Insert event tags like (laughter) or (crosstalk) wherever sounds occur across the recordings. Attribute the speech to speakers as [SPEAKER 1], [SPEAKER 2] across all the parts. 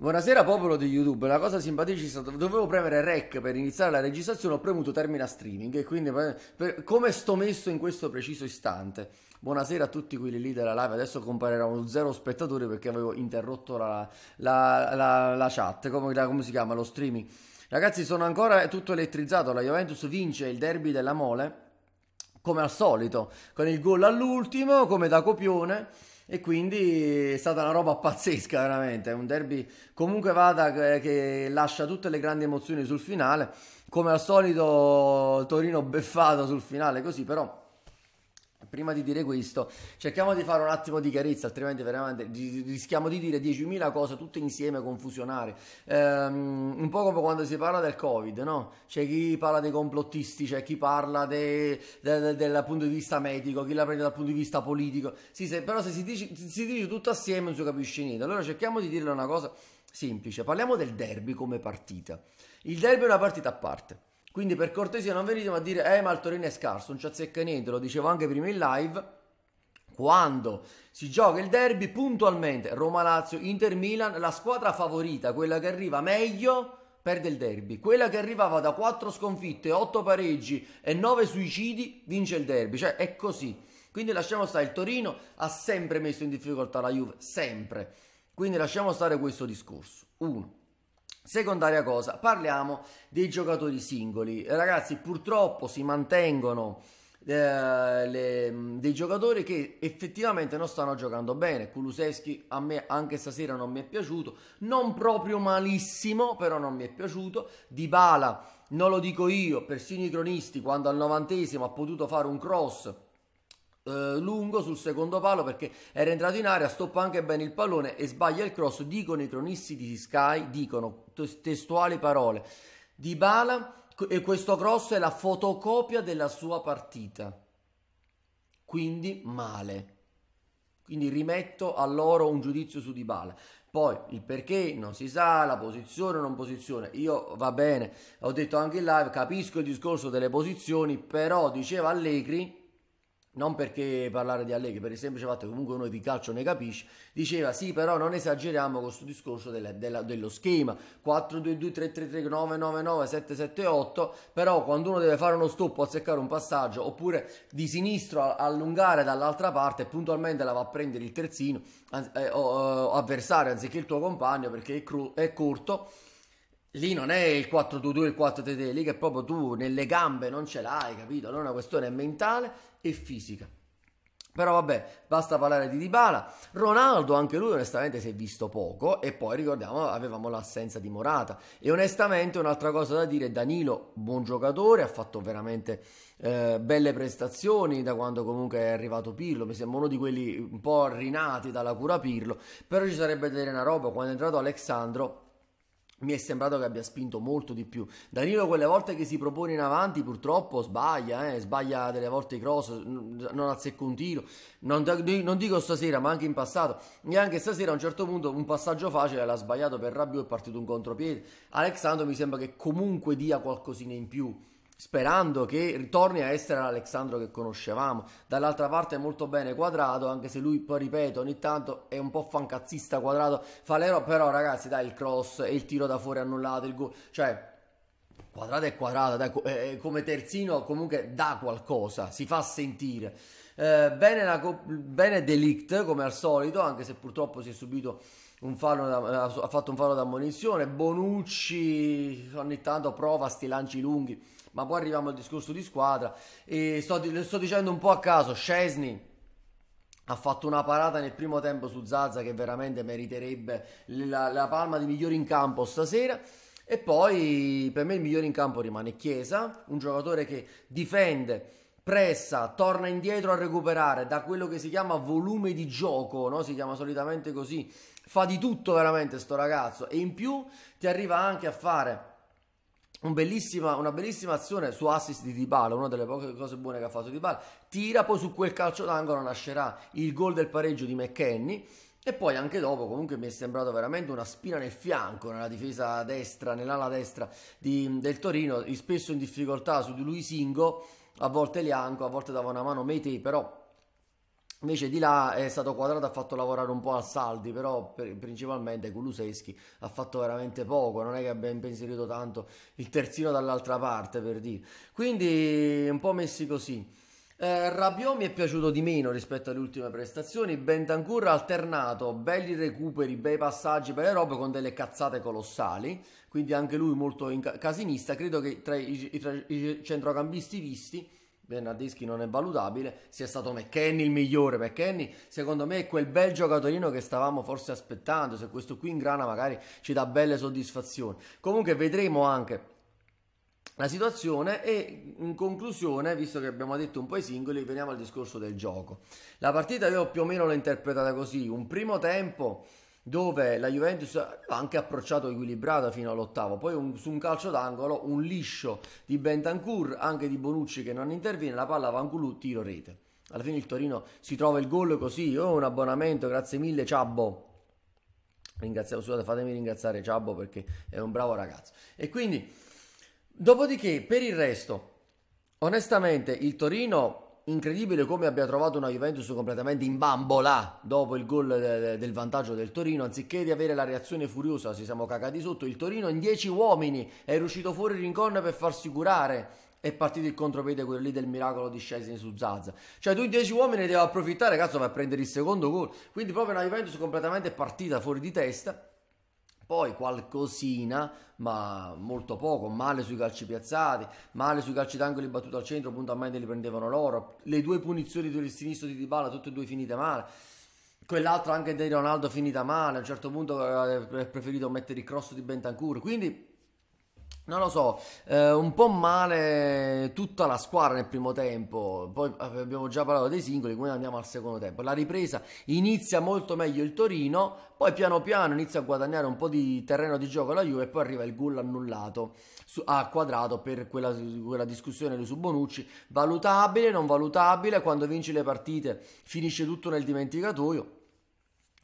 [SPEAKER 1] Buonasera popolo di YouTube, una cosa simpaticissima, dovevo premere rec per iniziare la registrazione, ho premuto termina streaming e quindi per, eh, per, come sto messo in questo preciso istante. Buonasera a tutti quelli lì della live, adesso comparirà un zero spettatore perché avevo interrotto la, la, la, la chat, come, come, si chiama, lo streaming. Ragazzi sono ancora tutto elettrizzato, la Juventus vince il derby della Mole, come al solito, con il gol all'ultimo, come da copione e quindi è stata una roba pazzesca veramente, è un derby comunque vada eh, che lascia tutte le grandi emozioni sul finale, come al solito Torino (laughs) beffato sul finale così però prima di dire questo, cerchiamo di fare un attimo di chiarezza, altrimenti veramente rischiamo di dire 10.000 cose tutte insieme, confusionare. Um, un po' come quando si parla del Covid, no? C'è chi parla dei complottisti, c'è chi parla de, de, de, del punto di vista medico, chi la prende dal punto di vista politico. Sì, se, però se si dice, si dice tutto assieme non si capisce niente. Allora cerchiamo di dirle una cosa semplice. Parliamo del derby come partita. Il derby è una partita a parte. Quindi per cortesia non venite a dire, eh ma il Torino è scarso, non ci azzecca niente, lo dicevo anche prima in live, quando si gioca il derby puntualmente Roma-Lazio, Inter-Milan, la squadra favorita, quella che arriva meglio, perde il derby. Quella che arrivava da 4 sconfitte, 8 pareggi e 9 suicidi vince il derby. Cioè è così. Quindi lasciamo stare, il Torino ha sempre messo in difficoltà la Juve, sempre. Quindi lasciamo stare questo discorso. Uno. Secondaria cosa, parliamo dei giocatori singoli. Ragazzi, purtroppo si mantengono eh, le, dei giocatori che effettivamente non stanno giocando bene. Kuluseschi a me anche stasera non mi è piaciuto, non proprio malissimo, però non mi è piaciuto. Dybala, non lo dico io, persino i cronisti quando al novantesimo ha potuto fare un cross eh, lungo sul secondo palo perché era entrato in area, stoppa anche bene il pallone e sbaglia il cross, dicono i cronisti di Sky, dicono testuali parole. Di Bala e questo cross è la fotocopia della sua partita. Quindi male. Quindi rimetto a loro un giudizio su Dybala. Poi il perché non si sa, la posizione o non posizione. Io va bene, ho detto anche in live, capisco il discorso delle posizioni, però diceva Allegri non perché parlare di Allegri, per il semplice fatto che comunque uno di calcio ne capisce, diceva sì però non esageriamo con questo discorso della, della, dello schema 4-2-2-3-3-3-9-9-9-7-7-8 però quando uno deve fare uno stop o azzeccare un passaggio oppure di sinistro allungare dall'altra parte puntualmente la va a prendere il terzino eh, o, eh, o avversario anziché il tuo compagno perché è, cru- è corto Lì non è il 4-2-2, il 4-3-3, lì che proprio tu nelle gambe non ce l'hai, capito? Allora è una questione mentale e fisica. Però vabbè, basta parlare di Dybala. Ronaldo, anche lui onestamente si è visto poco e poi ricordiamo avevamo l'assenza di Morata. E onestamente un'altra cosa da dire, Danilo, buon giocatore, ha fatto veramente eh, belle prestazioni da quando comunque è arrivato Pirlo, mi sembra uno di quelli un po' rinati dalla cura Pirlo, però ci sarebbe da dire una roba, quando è entrato Alexandro mi è sembrato che abbia spinto molto di più. Danilo quelle volte che si propone in avanti purtroppo sbaglia, eh? sbaglia delle volte i cross, non azzecca un tiro, non, non, dico stasera ma anche in passato, e anche stasera a un certo punto un passaggio facile l'ha sbagliato per Rabiot è partito un contropiede, Alexandro mi sembra che comunque dia qualcosina in più sperando che ritorni a essere l'Alexandro che conoscevamo. Dall'altra parte è molto bene quadrato, anche se lui poi ripeto, ogni tanto è un po' fancazzista quadrato. Falero però ragazzi, dai, il cross e il tiro da fuori annullato, il gol, cioè Quadrata e quadrata, dai, eh, come terzino comunque dà qualcosa, si fa sentire. Eh, bene, la, bene Delict come al solito, anche se purtroppo si è subito un fallo, da, ha fatto un fallo d'ammunizione. Bonucci ogni tanto prova sti lanci lunghi ma poi arriviamo al discorso di squadra e sto, lo sto dicendo un po' a caso Scesni ha fatto una parata nel primo tempo su Zaza che veramente meriterebbe la, la palma di migliore in campo stasera e poi per me il migliore in campo rimane Chiesa un giocatore che difende pressa, torna indietro a recuperare da quello che si chiama volume di gioco, no? si chiama solitamente così, fa di tutto veramente sto ragazzo e in più ti arriva anche a fare un bellissima, una bellissima azione su assist di Dybala, una delle poche cose buone che ha fatto Dybala, tira poi su quel calcio d'angolo nascerà il gol del pareggio di McKenny e poi anche dopo comunque mi è sembrato veramente una spina nel fianco nella difesa destra, nell'ala destra di, del Torino, spesso in difficoltà su di lui Singo, a volte Lianco, a volte dava una mano Meite, però Invece di là è stato quadrato, ha fatto lavorare un po' a saldi, però per, principalmente Kuluseschi ha fatto veramente poco, non è che abbia impensierito tanto il terzino dall'altra parte per dire. Quindi un po' messi così. Eh, Rabiot mi è piaciuto di meno rispetto alle ultime prestazioni, Bentancur ha alternato belli recuperi, bei passaggi per le robe con delle cazzate colossali, quindi anche lui molto casinista, credo che tra i, tra i centrocampisti visti Bernardeschi non è valutabile, sia stato McKenny il migliore. McKenny, secondo me, è quel bel giocatorino che stavamo forse aspettando. Se questo qui in grana magari ci dà belle soddisfazioni. Comunque vedremo anche la situazione e in conclusione, visto che abbiamo detto un po' i singoli, veniamo al discorso del gioco. La partita io più o meno l'ho interpretata così, un primo tempo dove la Juventus ha anche approcciato equilibrata fino all'ottavo, poi un, su un calcio d'angolo un liscio di Bentancur, anche di Bonucci che non interviene, la palla va Vanculù, tiro rete. Alla fine il Torino si trova il gol così, oh, un abbonamento, grazie mille Ciabbo. Ringrazio, scusate, fatemi ringraziare Ciabbo perché è un bravo ragazzo. E quindi, dopodiché, per il resto, onestamente, il Torino Incredibile come abbia trovato una Juventus completamente in bambola dopo il gol eh, del vantaggio del Torino, anziché di avere la reazione furiosa, ci siamo cagati sotto, il Torino in 10 uomini è riuscito fuori Rincon per farsi curare, è partito il contropiede quello lì del miracolo di Scesni su Zazza. Cioè tu in 10 uomini devi approfittare, cazzo, per prendere il secondo gol. Quindi proprio una Juventus completamente partita fuori di testa poi qualcosina, ma molto poco, male sui calci piazzati, male sui calci d'angoli battuti al centro, punto a mente li prendevano loro, le due punizioni del sinistro di Dybala, tutte e due finite male, quell'altra anche di Ronaldo finita male, a un certo punto ha eh, preferito mettere il cross di Bentancur, quindi non lo so, eh, un po' male tutta la squadra nel primo tempo, poi eh, abbiamo già parlato dei singoli, quindi andiamo al secondo tempo. La ripresa inizia molto meglio il Torino, poi piano piano inizia a guadagnare un po' di terreno di gioco la Juve e poi arriva il gol annullato su, a quadrato per quella, quella discussione su Bonucci, valutabile, non valutabile, quando vinci le partite finisce tutto nel dimenticatoio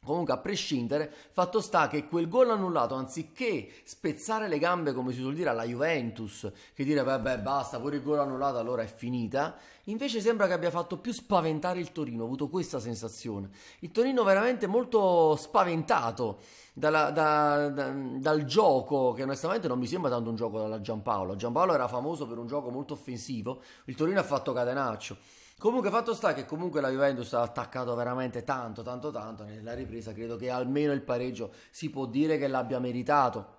[SPEAKER 1] Comunque, a prescindere, fatto sta che quel gol annullato, anziché spezzare le gambe, come si suol dire, alla Juventus, che dire, vabbè, basta, pure il gol annullato, allora è finita, invece sembra che abbia fatto più spaventare il Torino, ho avuto questa sensazione. Il Torino veramente molto spaventato dalla, da, da, dal gioco, che onestamente non mi sembra tanto un gioco dalla Giampaolo. Giampaolo era famoso per un gioco molto offensivo, il Torino ha fatto catenaccio. Comunque fatto sta che comunque la Juventus ha attaccato veramente tanto, tanto, tanto nella ripresa, credo che almeno il pareggio si può dire che l'abbia meritato.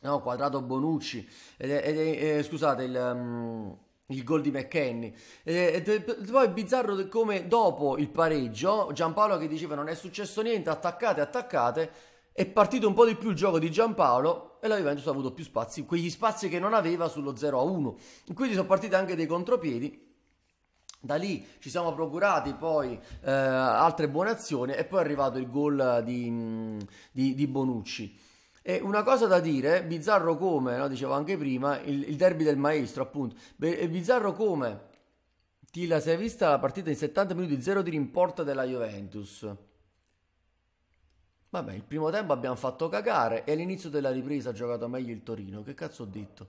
[SPEAKER 1] No, quadrato Bonucci, ed è, ed è, eh, scusate, il... Um il gol di McKenny. E, e, poi è bizzarro come dopo il pareggio, Giampaolo che diceva non è successo niente, attaccate, attaccate, è partito un po' di più il gioco di Giampaolo e la Juventus ha avuto più spazi, quegli spazi che non aveva sullo 0-1. Quindi sono partiti anche dei contropiedi da lì ci siamo procurati poi eh, altre buone azioni e poi è arrivato il gol di, di, di Bonucci. E una cosa da dire, bizzarro come, no? dicevo anche prima, il, il, derby del maestro appunto, Beh, bizzarro come Tila si è vista la partita in 70 minuti, 0 di in della Juventus. Vabbè, il primo tempo abbiamo fatto cagare e all'inizio della ripresa ha giocato meglio il Torino, che cazzo ho detto?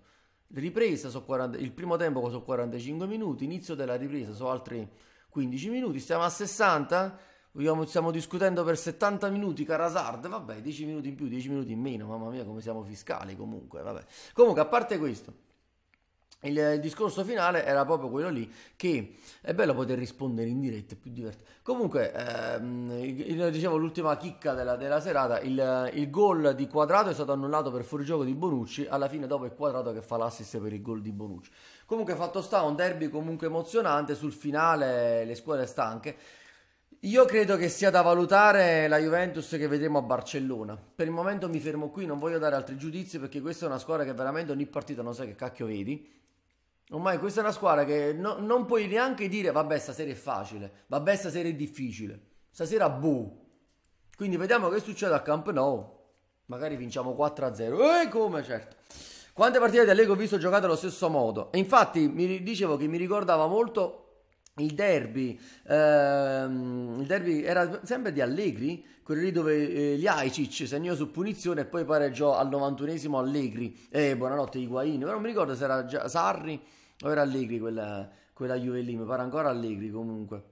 [SPEAKER 1] Ripresa so 40, il primo tempo sono 45 minuti, inizio della ripresa sono altri 15 minuti, stiamo a 60, stiamo discutendo per 70 minuti Carasard, vabbè 10 minuti in più, 10 minuti in meno, mamma mia come siamo fiscali comunque, vabbè. Comunque a parte questo, il discorso finale era proprio quello lì che è bello poter rispondere in diretta, è più divertente. Comunque, ehm, il, dicevo l'ultima chicca della, della serata, il, il gol di Quadrato è stato annullato per fuorigioco di Bonucci, alla fine dopo è Quadrato che fa l'assist per il gol di Bonucci. Comunque fatto sta un derby comunque emozionante, sul finale le squadre stanche io credo che sia da valutare la Juventus che vedremo a Barcellona. Per il momento mi fermo qui, non voglio dare altri giudizi perché questa è una squadra che veramente ogni partita non sai che cacchio vedi. Ormai questa è una squadra che no, non puoi neanche dire vabbè stasera è facile, vabbè stasera è difficile, stasera buh. Quindi vediamo che succede a Camp Nou. Magari vinciamo 4-0. E eh, come certo. Quante partite di Allegro ho visto giocate allo stesso modo? E infatti mi dicevo che mi ricordava molto il derby ehm, derby era sempre di Allegri, quello lì dove eh, Liaicic segnò su punizione e poi pareggiò al 91esimo Allegri. Eh, buonanotte Higuain, però non mi ricordo se era già Sarri o era Allegri quella, quella Juve lì, mi pare ancora Allegri comunque.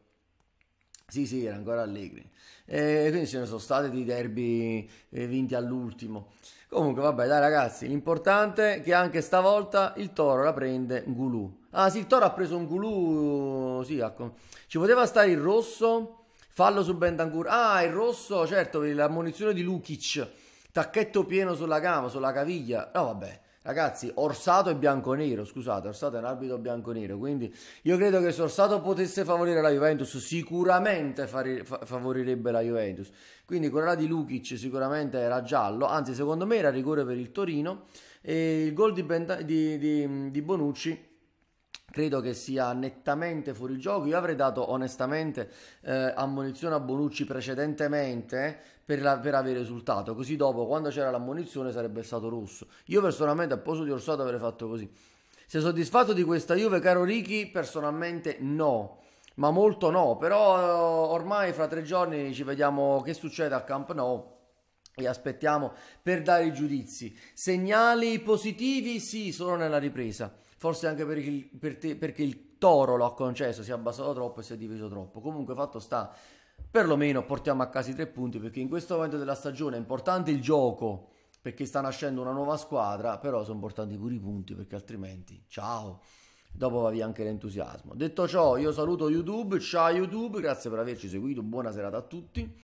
[SPEAKER 1] Sì, sì, era ancora Allegri. Eh, quindi ce ne sono state di derby eh, vinti all'ultimo. Comunque, vabbè, dai ragazzi, l'importante è che anche stavolta il Toro la prende Gulù. Ah, sì, il Toro ha preso un Gulù, sì, ecco. ci poteva stare il rosso fallo su Bentancur, ah il rosso, certo, la munizione di Lukic, tacchetto pieno sulla gamba, sulla caviglia, no vabbè. Ragazzi, Orsato è bianco-nero, scusate, Orsato è un arbitro bianco-nero, quindi io credo che se Orsato potesse favorire la Juventus, sicuramente fare, fa, favorirebbe la Juventus. Quindi quella di Lukic sicuramente era giallo, anzi secondo me era rigore per il Torino e il gol di, Benta, di, di, di Bonucci credo che sia nettamente fuori gioco. Io avrei dato onestamente eh, ammonizione a Bonucci precedentemente per, la, per, avere risultato, così dopo quando c'era l'ammonizione sarebbe stato rosso. Io personalmente a posto di Orsato avrei fatto così. Sei soddisfatto di questa Juve, caro Ricky? Personalmente no. Ma molto no, però eh, ormai fra tre giorni ci vediamo che succede al Camp Nou e aspettiamo per dare i giudizi. Segnali positivi? Sì, solo nella ripresa forse anche per il, per te, perché il toro l'ha concesso, si è abbassato troppo e si è diviso troppo. Comunque fatto sta, perlomeno portiamo a casa i tre punti perché in questo momento della stagione è importante il gioco perché sta nascendo una nuova squadra, però sono importanti pure i punti perché altrimenti, ciao, dopo va via anche l'entusiasmo. Detto ciò, io saluto YouTube, ciao YouTube, grazie per averci seguito, buona serata a tutti.